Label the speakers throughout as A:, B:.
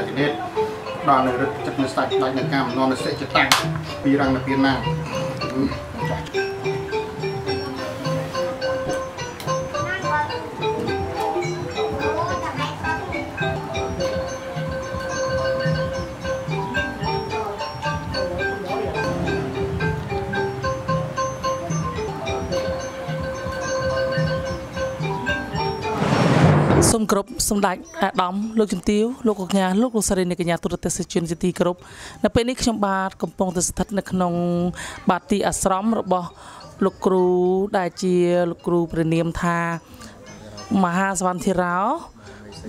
A: អតិនិតដល់នៅរឹតចិត្តនៅស្ដាច់ដាច់នៅកម្មនាំនៅសិទ្ធិចិត្តតាំងពីរងនៅពីណាចា
B: សូមគោរពសម្ដេចអាដាមលោកជំទាវលោកកញ្ញាលោកលោកសារីនាយកញ្ញាទូរទស្សន៍ជនជាទីគោរពនៅពេលនេះខ្ញុំបាទកំពុងតែស្ថិតនៅក្នុង បាទទីអាស្រម របស់ លោកគ្រូដែលជាលោកគ្រូព្រះនាមថាមហាសវណ្ណធីរោ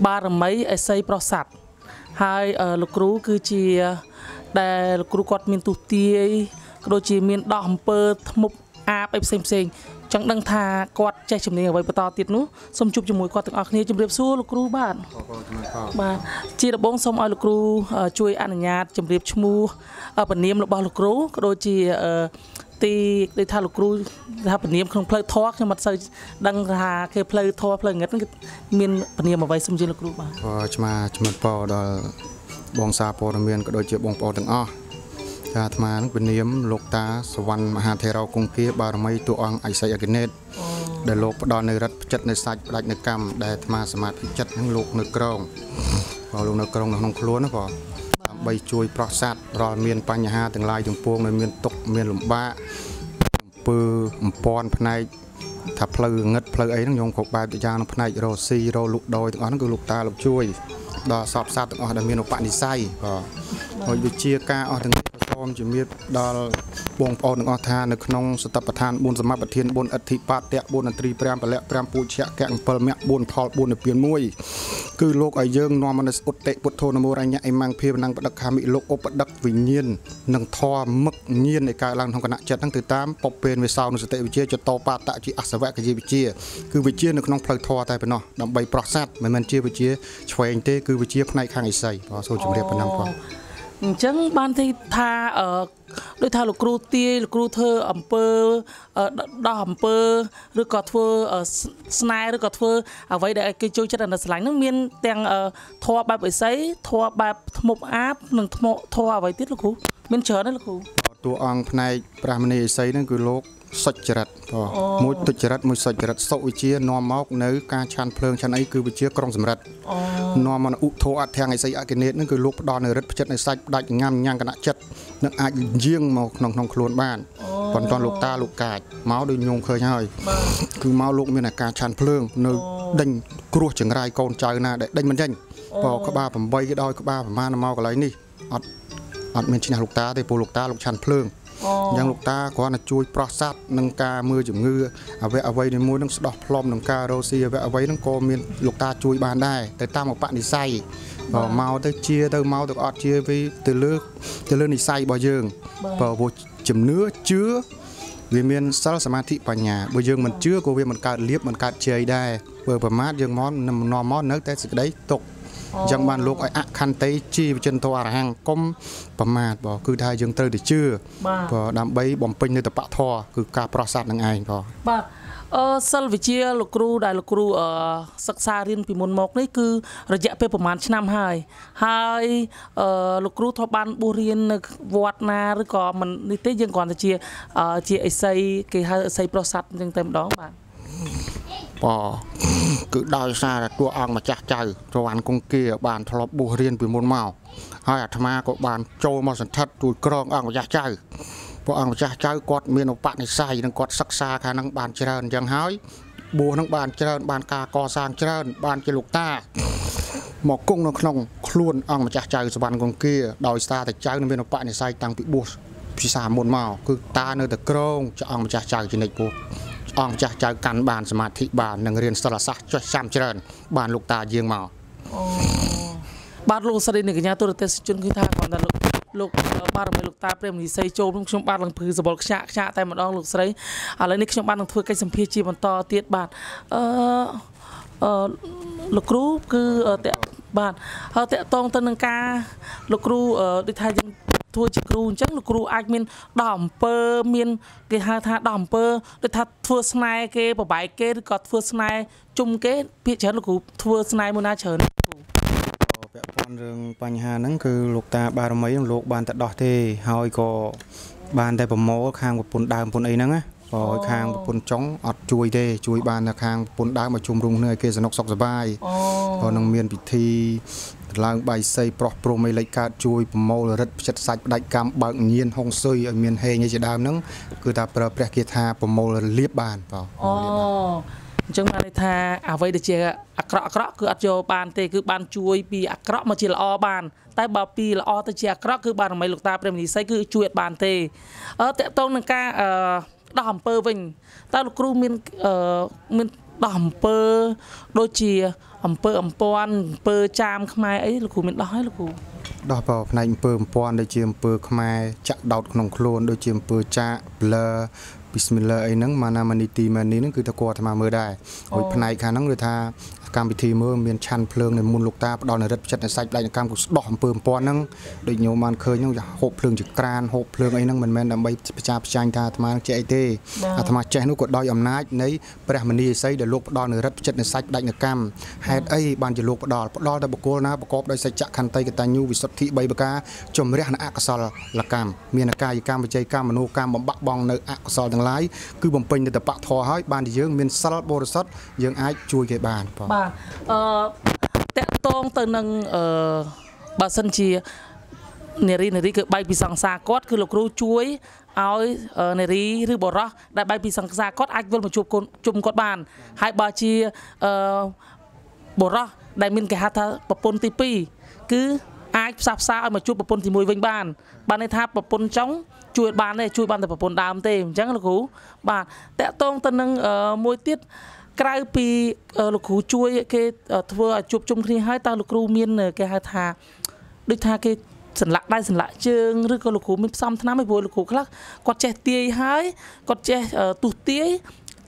B: បារមីអេសីប្រសាទហើយលោកគ្រូគឺជាដែលលោកគ្រូគាត់មានទុះទាយក៏ដូចជាមាន ដោះអំពើធ្មប់អាបអីផ្សេងផ្សេងចង់ដឹងថាគាត់ ចេះជំនាញអ្វីបន្តទៀតនោះសូមជួបជាមួយគាត់ទាំងអស់គ្នាជម្រាបសួរលោកគ្រូបាទបាទជាដំបូងសូមឲ្យលោកគ្រូជួយអនុញ្ញាតជម្រាបឈ្មោះពនាមរបស់លោកគ្រូក៏ដូចជាទីដូចថាលោកគ្រូថាពនាមក្នុងផ្លូវធម៌ខ្ញុំមិនសូវដឹងថាគេផ្លូវធម៌ផ្លូវងឹតគឺមានពនាមអ្វីសូមជឿលោកគ្រូបាទ
A: បាទជំរាបជំរាបពរដល់បងសាព័ត៌មានក៏ដូចជាបងប្អូនទាំងអស់ចាអាត្មានឹងពនាមលោកតាសវណ្ណមហាថេរោគង្គាបារមីតួអង្គអិស័យអគិនេតដែលលោកផ្ដល់នៅរដ្ឋផ្ចិតនៅសាច់ផ្ដាច់នៅកម្មដែលអាត្មាសមាធិចិត្តនឹងលោកនៅក្រងបងលោកនៅក្រងនៅក្នុងខ្លួនណាបងដើម្បីជួយ ប្រោះសัตว์រាល់មានបញ្ហាទាំងឡាយទាំងពួងដែលមានទុកមានលំបាកអំពើអំពន់ផ្នែកថាផ្លូវងឹតផ្លូវអីហ្នឹងខ្ញុំគ្រប់បែបយ៉ាងផ្នែករស៊ីរលុកដោយទាំងអស់ហ្នឹងគឺលោកតាលោកជួយដល់សពសត្វទាំងអស់ដែលមានឧបនិស្ស័យបាទហើយដូចជាការអស់ទាំងសូមជំរាបដល់បងប្អូនទាំងអស់ថានៅក្នុងសតបដ្ឋាន4សមបត្តិធាន4អធិបតៈ4អត្រី5ពលៈ5ពូជ្ជៈក7មគ្គ4ផល4និព្វាន1គឺលោកឲ្យយើងនាំមនស្សឧត្តេពុទ្ធោនមោរញ្ញអិមាំងភិវនឹងបដិខាមិលោកឧបដិកវិញ្ញាណនិងធម៌មឹកញៀននៃការឡើងក្នុងគណៈចិត្តហ្នឹងគឺតាមពពេនវិសោនុសតិវិជាចតោបាតៈជាអសវៈកិយវិជាគឺវិជានៅក្នុងផ្លូវធម៌តែប៉ុណ្ណោះដើម្បីប្រោះសัตว์មិនមែនជាវិជាឆ្វេងទេ គឺវិជាផ្នែកខាងឥសីបាទសូមជម្រាបប៉ុណ្ណឹងផង
B: អញ្ចឹងបានទីថាដោយថាលោកគ្រូទាយលោកគ្រូធ្វើអំពើដោះអំពើឬក៏ធ្វើស្នែឬក៏ធ្វើ អ្វីដែលគេចូលចិត្តអាណិតស្រឡាញ់ហ្នឹងមានទាំងធัวបែបអិសីធัวបែបធ្មប់អាបនិងធ្មប់ធัวអ្វីទៀតលោកគ្រូមានច្រើនណាស់លោកគ្រូ
A: តួអង្គផ្នែកប្រាមណីអិសីហ្នឹងគឺលោកសុចរិតមួយទុច្ចរិតមួយសុចរិតសុវិជានាំមកនៅ ការឆានភ្លើងឆានអីគឺវិជាក្រុងសម្រិតនាំមកឧទ្ធោអធិងអសីអគិនេតនឹងគឺលោកផ្ដល់នៅរិទ្ធផ្ចិតនៃសាច់ផ្ដាច់ញ៉ាំញ៉ាំគណៈចិត្តនឹងអាចយាងមកក្នុងក្នុងខ្លួនបានប៉ុន្តែលោកតាលោកកាចមកដោយញោមឃើញហើយ គឺមកលោកមានអាការឆានភ្លើងនៅដេញគ្រោះចង្រាយកូនចៅណា ដែលដេញមិនចេញបោក្បាល8គេដោយក្បាលប្រមាណមកកន្លែងនេះអត់អត់មានឈ្នះលោកតាទេពូលោកតាលោកឆានភ្លើងអញ្ចឹងលោកតាគ្រាន់តែជួយប្រោះសัตว์នឹងការមើលជំងឺអវៈអវ័យនីមួយនឹងស្ដោះផ្លុំនឹងការរោស៊ីអវៈអវ័យនឹងក៏មានលោកតាជួយបានដែរតែតាមអបនិស័យបើមកទៅជាទៅមកទៅអត់ជាវាទៅលើទៅលើនិស័យរបស់យើងបើព្រោះជំនឿជឿវាមានសិលសមាធិបញ្ញាបើយើងមិនជឿក៏វាមិនកើតលៀបមិនកើតជ័យដែរបើប្រមាថយើងមកនាំមកនៅតែសេចក្តីຕົកអញ្ចឹងបានលោកឲ្យអខន្តីជីវជនធរហង្គកុំប្រមាទបងគឺថាយើងត្រូវតែជឿបងដើម្បីបំពេញនៅតបៈធរគឺការប្រសាទនឹងឯងបង
B: បាទអឺសិលវិជាលោកគ្រូដែលលោកគ្រូអឺសិក្សារៀន ពីមុនមក នេះគឺរយៈពេលប្រហែលឆ្នាំហើយហើយអឺលោកគ្រូធ្លាប់បានបួសរៀននៅវត្តណាឬក៏មិននេះទេយើងគ្រាន់តែជាជាអិសីគេហៅអិសីប្រសាទអញ្ចឹងតែម្ដងបាទ
A: បាទគឺដោយសារតែតួអង្គម្ចាស់ចៅចៅវ៉ាន់គង្គាបានធ្លាប់បួសរៀនពីមុនមកហើយអាត្មាក៏បាន ចូលមកសន្ធិដ្ឋជួយក្រងអង្គម្ចាស់ចៅពួកអង្គម្ចាស់ចៅគាត់មានឧបនិស្ស័យនិងគាត់សិក្សាខាងហ្នឹងបានច្រើនអញ្ចឹងហើយបួសនឹងបានច្រើនបានការកសាងច្រើនបានជាលោកតាមកគង់នៅក្នុងខ្លួនអង្គម្ចាស់ចៅសវណ្ណគង្គាដោយសារតែចៅនឹងមានឧបនិស្ស័យតាំងពីបួសភាសាមុនមកគឺតានៅតែក្រងចៅអង្គម្ចាស់ចៅជានិច្ចពោះអង្គចាស់ចៅកាន់បានសមាធិបាននិងរៀនសិលសាស្ត្រចុះចាំច្រើន បានលោកតាយាងមកអ
B: ូបាទលោកស្រីនិងកញ្ញាទូរទស្សន៍ជនគឺថាគាត់ថាលោកលោកបារមីលោកតាព្រះមនីស័យចូលក្នុងខ្ញុំបាទនឹងភឺសបល់ខ្ចាក់ខ្ចាក់តែម្ដងលោកស្រីឥឡូវនេះខ្ញុំបាទនឹងធ្វើកិច្ចសម្ភារជាបន្តទៀតបាទអឺអឺលោកគ្រូគឺតបាទហើយតកតងទៅនឹងការលោកគ្រូដូចថាយើងធ្វើជាគ្រូអញ្ចឹងលោកគ្រូអាចមានដល់អំពើមាន គេហៅថាដល់អំពើដូចថាធ្វើស្នែគេប្របែកគេឬក៏ធ្វើស្នែជុំគេភាគច្រើនលោកគ្រូធ្វើស្នែមួយណាច្រើនគ្រូ
A: ពាក់ព័ន្ធរឿងបញ្ហាហ្នឹងគឺលោកតាបារមីនឹងលោក បានតែដោះទេហើយក៏បានតែប្រមូលខាងប្រពន្ធដើមប្រពន្ធអីហ្នឹងណាក៏ខាងប្រពន្ធចុងអត់ជួយទេជួយបានតែខាងប្រពន្ធដើមមកជុំរុំគ្នាឲ្យគេសនុកសុខសប្បាយក៏នឹងមាន ពិធីឡើងបាយសីប្រោះព្រំឯលេខកើតជួយប្រមូលរិទ្ធផ្ចិតសាច់ផ្ដាច់កម្មបើកញៀនហុងស៊ុយឲ្យមានហេងឯជាដើមហ្នឹងគឺថាប្រើព្រះគាថាប្រមូលលៀបបានបង
B: អូអញ្ចឹងបានន័យថា អ្វីដែលជាអាក្រក់អាក្រក់គឺអត់យកបានទេគឺបានជួយពីអាក្រក់មកជាល្អបានតែបើពីល្អទៅជាអាក្រក់គឺបានរំលៃលោកតាព្រះមនីស័យគឺជួយអត់បានទេអឺតកតងនឹងការអឺដោះអំពើវិញតើលោកគ្រូមានអឺមានដោះអំពើដូចជាអំពើអំពាន់អំពើចាមខ្មែរអីលោកគ្រូមានដោះហើយលោកគ្រូ
A: ដោះបើផ្នែកអំពើអំពាន់ដូចជាអំពើ ខ្មែរចាក់ដោតក្នុងខ្លួនដូចជាអំពើចាក់ blur ប៊ីស្មិលឡាអីហ្នឹងម៉ាណាម៉ានីទីម៉ានីហ្នឹងគឺតើគាត់អាត្មាមើលដែរមួយផ្នែកខាងហ្នឹងគឺថាកម្មវិធីមើលមានឆាន់ភ្លើងនៅមុនលោកតាផ្ដល់នៅរិទ្ធចិត្តនៃសាច់ដៃកម្មគូស្ដោះអំពើអំពន់ហ្នឹងដូចញោមបានឃើញហ្នឹងហូបភ្លើងចក្រានហូបភ្លើងអីហ្នឹងមិនមែនដើម្បីប្រចាប្រចាញ់ថាអាត្មាចេះអីទេអាត្មាចេះនោះក៏ដោយអំណាចនៃព្រះមនីអិសីដែលលោកផ្ដល់នៅរិទ្ធចិត្តនៃសាច់ដៃកម្មហេតុអីបានជាលោកផ្ដល់ផ្ដល់ដល់បុគ្គលណាប្រកបដោយសច្ចៈខន្តីកតញ្ញូវិសុទ្ធិ3ប្រការជំរះនៅអកុសលកម្មមានកាយកម្មវិច័យកម្មមនោកម្មបំបាក់បងនៅអកុសលទាំងឡាយគឺបំពេញទៅតបៈធរហើយបានជាយើងមានសិលបរិសុទ្ធយើងអាចជួយគេបានប
B: ងបាទអឺតកតងទៅនឹងអឺបើសិនជានារីនារីគឺបែកពីសង្សារគាត់ គឺលោកគ្រូជួយឲ្យនារីឬបរោះដែលបែកពីសង្សារគាត់អាចវិលមកជួបជុំគាត់បាន ហើយបើជាអឺបរោះដែលមានគេហៅថាប្រពន្ធទី2គឺអាចផ្សះផ្សាឲ្យមកជួបប្រពន្ធទី1វិញបានបានន័យថាប្រពន្ធចុងជួយបានទេជួយបានតែប្រពន្ធដើមទេអញ្ចឹងលោកគ្រូបាទតកតងទៅនឹងមួយទៀតអឺក្រៅពីលោកគ្រូជួយគេ ធ្វើឲ្យជួបជុំគ្នាហើយតើលោកគ្រូមានគេហៅថាដូចថាគេសន្លាក់ដៃសន្លាក់ជើងឬក៏លោកគ្រូមានផ្សំឆ្នាំឲ្យព្រោះលោកគ្រូខ្លះគាត់ចេះទាយហើយគាត់ចេះទុះទាយ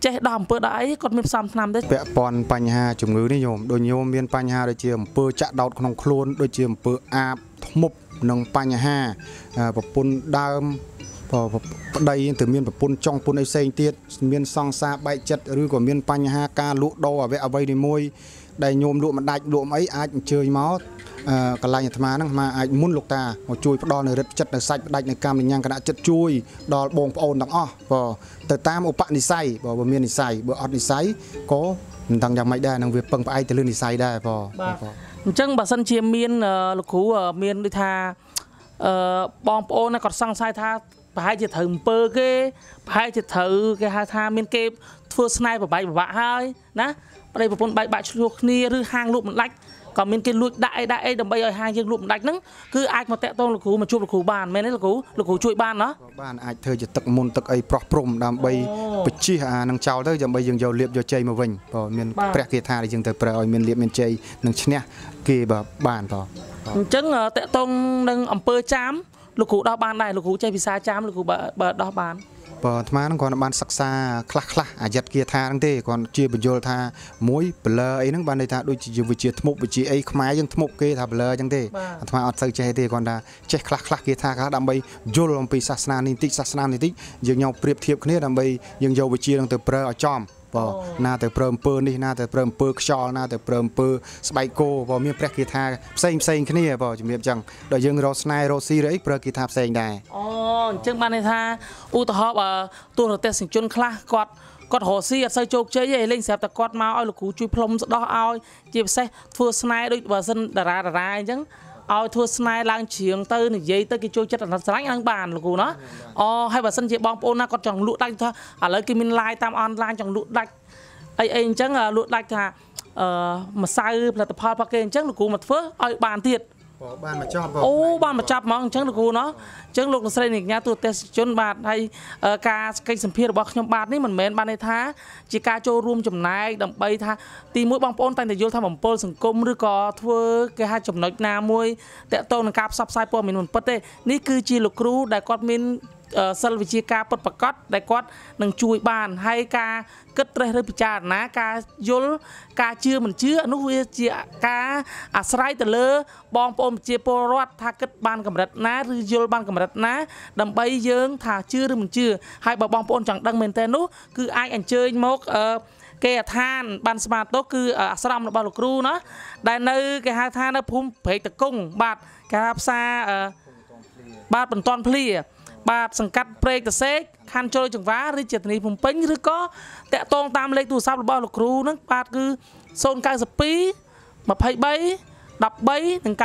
B: ចេះដល់អំពើដល់អីគាត់មានផ្សំឆ្នាំទេពាក
A: ់ព័ន្ធបញ្ហាជំងឺនេះញោមដូចញោមមាន បញ្ហាដូចជាអំពើចាក់ដោតក្នុងខ្លួនដូចជាអំពើអាបធ្មប់នឹងបញ្ហាប្រពន្ធដើមប្តីទៅមានប្រពន្ធចង់ពុនអីផ្សេងទៀតមានសង្សារបែកចិត្តឬក៏មានបញ្ហាការលក់ដូរអ្វីអ្វីនេះមួយដែលញោមលក់មិនដាច់លក់អីអាចអញ្ជើញមកកន្លែងអាត្មាហ្នឹងអាត្មាអាចមុនលោកតាមកជួយផ្ដល់នៅរិទ្ធចិត្តនៅសាច់ផ្ដាច់នៅកម្មលញ្ញាគណៈចិត្តជួយដល់បងប្អូនទាំងអស់បើទៅតាមឧបនិស្ស័យបើមាននិស្ស័យបើអត់និស្ស័យក៏មិនដឹងយ៉ាងម៉េចដែរនឹងវាពឹងផ្អែកទៅលើនិស្ស័យដែរបង
B: អញ្ចឹងបើសិនជាមានលោកគ្រូមានដូចថាបងប្អូនគាត់សង្ស័យថាប្រហែលជាត្រូវអំពើគេប្រហែលជាត្រូវគេហៅថាមានគេ ធ្វើស្នេហ៍ប្របែកប្របាក់ហើយណាប្តីប្រពន្ធបែកបាក់ឈ្លោះគ្នាឬហាងលក់មិនដាច់ក៏មានគេលួចដាក់អីដាក់អីដើម្បីឲ្យហាងយើងលក់មិនដាច់ហ្នឹងគឺអាចមកតាក់ទងលោកគ្រូមកជួបលោកគ្រូបានមែនទេលោកគ្រូលោកគ្រូជួយបានណោះ
A: បានអាចធ្វើជាទឹកមុនទឹកអីប្រោះព្រំ ដើម្បីបជិះអានឹងចោលទៅដើម្បីយើងយកលៀបយកជ័យមកវិញបើមានព្រះគាថាដែលយើងទៅប្រើឲ្យមានលៀបមានជ័យនឹងឈ្នះគេបាទបានបងអញ
B: ្ចឹងតាក់ទងនឹងអង្គើចាមលោកគ្រូដោះបានដែរលោកគ្រូចេះភាសាចាមលោកគ្រូបើដោះបាន
A: បើអាត្មានឹងគាត់បានសិក្សាខ្លះខ្លះអាយ័តគាថាហ្នឹងទេគាត់ជាបញ្យល់ថា មួយប្លើអីហ្នឹងបានន័យថាដូចជាវិជាធ្មប់វិជាអីខ្មែរយើងធ្មប់គេថាប្លើអញ្ចឹងទេអាត្មាអត់សូវចេះទេគាត់ថាចេះខ្លះខ្លះគាថាខ្លះដើម្បីយល់អំពីសាសនានេះតិចសាសនានេះតិចយើងញោមប្រៀបធៀបគ្នាដើម្បីយើងយកវិជាហ្នឹងទៅប្រើឲ្យចំបងណាទៅប្រើអំពើនេះណាទៅប្រើអំពើខ្យល់ណាទៅប្រើអំពើស្បែកគោបងមានព្រះគិថាផ្សេងផ្សេងគ្នាបងជំរាបចឹងដល់យើងរកស្នេហ៍រកស៊ីឬអីប្រើគិថាផ្សេងដែរ
B: អូអញ្ចឹងបានន័យថាឧទាហរណ៍ទូរទស្សនិកជនខ្លះគាត់គាត់រកស៊ីអត់សូវជោគជ័យទេលេងស្រាប់តែគាត់មកឲ្យលោកគ្រូជួយផ្លុំស្ដោះឲ្យ ជាពិសេសធ្វើស្នេហ៍ដូចបើសិនតារាតារាអញ្ចឹងឲ្យធ្វើស្នេហ៍ឡើងជ្រៀងទៅនិយាយទៅគេចូលចិត្តអាណិតស្រឡាញ់ឡើងបានលោកគ្រូណាអូហើយបើសិនជាបងប្អូនណាគាត់ចង់លក់ដាច់ថាឥឡូវគេមាន live តាមអនឡាញចង់លក់ដាច់អីអីអញ្ចឹងលក់ដាច់ថាអឺម្សៅផលិតផលរបស់គេអញ្ចឹងលោកគ្រូមកធ្វើឲ្យបានទៀតបានមកចប់អូបានមកចប់ហ្មងអញ្ចឹងលោកគ្រូណោះអញ្ចឹងលោកលោកស្រីនាងកញ្ញាទូទេសជនបាទហើយការសកិច្ចសម្ភាររបស់ខ្ញុំបាទនេះមិនមែនបានន័យថាជាការចូលរួមចំណែកដើម្បីថាទីមួយបងប្អូនតែងតែយល់ថាបំពល់សង្គមឬក៏ធ្វើគេហៅចំណុចណាមួយតកតងនឹងការផ្សព្វផ្សាយព័ត៌មានមិនពិតទេនេះគឺជាលោកគ្រូដែលគាត់មានសិលវិជាការពិតប្រកបដែលគាត់នឹងជួយ បាន ហើយការគិតត្រេះរើសពិចារណាការយល់ការជឿមិនជឿនោះវាជាការអាស្រ័យទៅលើ បងប្អូនប្រជាពលរដ្ឋថាគិតបានកម្រិត ណាឬយល់បានកម្រិតណា ដើម្បីយើង ថាជឿឬមិនជឿហើយបើបងប្អូនចង់ដឹងមែនទេនោះគឺអាចអញ្ជើញមកអឺគេឋានបានស្មាតោគឺអាស្រមរបស់លោកគ្រូណាដែលនៅគេហៅថានៅភូមិព្រែកតកុងបាទគេហៅផ្សារបាទបន្តភ្លាបាទសង្កាត់ព្រែកតសេកខណ្ឌជលចង្វារាជធានីភ្នំពេញឬក៏តាក់ទងតាមលេខទូរស័ព្ទរបស់លោកគ្រូហ្នឹងបាទគឺ092 23 13និង96 017 74 59និង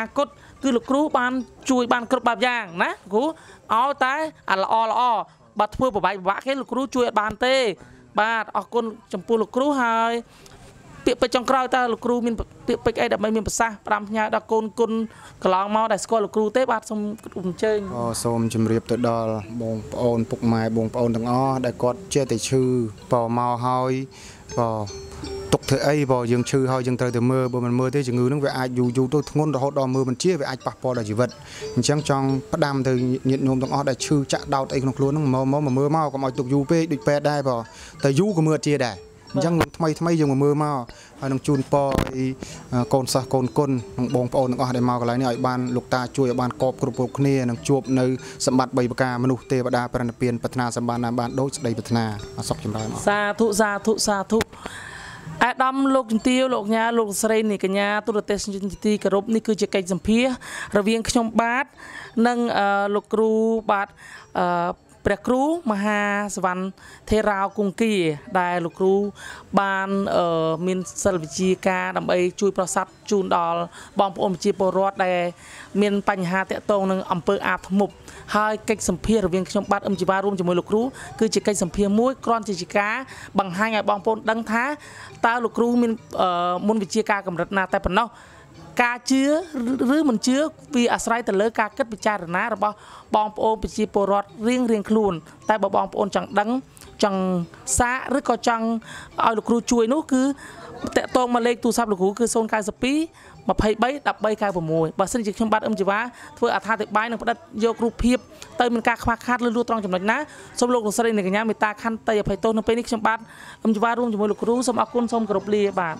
B: 50គុតគឺលោកគ្រូបាន ជួយ បាន គ្រប់បែបយ៉ាងណាគ្រូឲ្យតែអាល្អល្អបើធ្វើប្របាយប្រវាក់គេលោកគ្រូជួយអត់បានទេ បាទអរគុណចំពោះលោកគ្រូហើយពាក្យពេចចុងក្រោយតើលោកគ្រូមានពាក្យពេចអីដើម្បីមានប្រសាសន៍ប្រាំផ្ញើដល់កូនគុណកន្លងមកដែលស្គាល់លោកគ្រូទេបាទសូមអញ្ជើញអូ
A: សូមជម្រាបទៅដល់បងប្អូនពុកម៉ែបងប្អូនទាំងអស់ដែលគាត់ចេះតែឈឺបមកហើយបទុកធ្វើអីបើយើងឈឺហើយយើងត្រូវទៅមើលបើមិនមើលទេជំងឺនឹងវាអាចយូរយូរទៅធ្ងន់រហូតដល់មើលមិនជាវាអាចប៉ះពាល់ដល់ជីវិតអញ្ចឹងចង់ផ្ដាំទៅញាតិញោមទាំងអស់ដែលឈឺចាក់ដោតអីក្នុងខ្លួនហ្នឹងមកមកមើលមកកុំឲ្យទុកយូរពេកដូចពេទ្យដែរបើតែយូរក៏មើលអត់ជាដែរអញ្ចឹងរឿងថ្មីថ្មីយើងមកមើលមកហើយនឹងជូនពរឲ្យកូនសិស្សកូនគុណនិងបងប្អូនទាំងអស់ដែលមកកន្លែងនេះឲ្យបានលោកតាជួយឲ្យបានកប់គ្រប់គ្រប់គ្នានិងជួបនៅសម្បត្តិបីប្រការមនុស្សទេវតាប្រណិពានប្រាថ្នាសម្បានបានដូចស្ដីប្រាថ្នាអសុខចម្រើនមកស
B: ាធុសាធុសាធុអាដាមលោកជំទាវលោកញ៉ាលោកស្រីនេះកញ្ញាទូរទស្សន៍ជំទីគោរពនេះគឺជាកិច្ចសម្ភាររវាងខ្ញុំបាទនិងលោកគ្រូបាទអឺព្រះគ្រូមហាសវណ្ណធេរោគង្គាដែលលោកគ្រូបានមានសិលវិជាការដើម្បីជួយ ប្រសាទជូនដល់បងប្អូនប្រជាពលរដ្ឋដែល មានបញ្ហាតាក់ទងនឹងអំពើអាបធ្មប់ហើយកិច្ចសម្ភាររវាងខ្ញុំបាទអឹមជីវ៉ារួមជាមួយលោកគ្រូគឺជាកិច្ចសម្ភារមួយគ្រាន់តែជាការបង្ហាញឲ្យបងប្អូនដឹងថា តើលោកគ្រូមានមុនវិជាការកម្រិតណាតែប៉ុណ្ណោះការជឿឬមិនជឿវាអាស្រ័យទៅលើការគិតពិចារណារបស់បងប្អូនប្រជាពលរដ្ឋរៀងរៀងខ្លួន តែបើបងប្អូនចង់ដឹងចង់សាកឬក៏ចង់ឲ្យលោកគ្រូជួយ នោះគឺតាក់ទងមកលេខទូរស័ព្ទលោកគ្រូគឺ092 23 1396បើសិនជាខ្ញុំបាទអឹមជីវ៉ាធ្វើអត្ថាធិប្បាយនិងផ្ដិតយករូបភាពទៅមានការខ្វះខាតឬលួចត្រង់ចំណុចណាសូមលោកលោកស្រីនិងកញ្ញាមេត្តាខន្តីអភ័យទោសនៅពេលនេះខ្ញុំបាទអឹមជីវ៉ារួមជាមួយលោកគ្រូសូមអរគុណសូមគោរពលាបាទ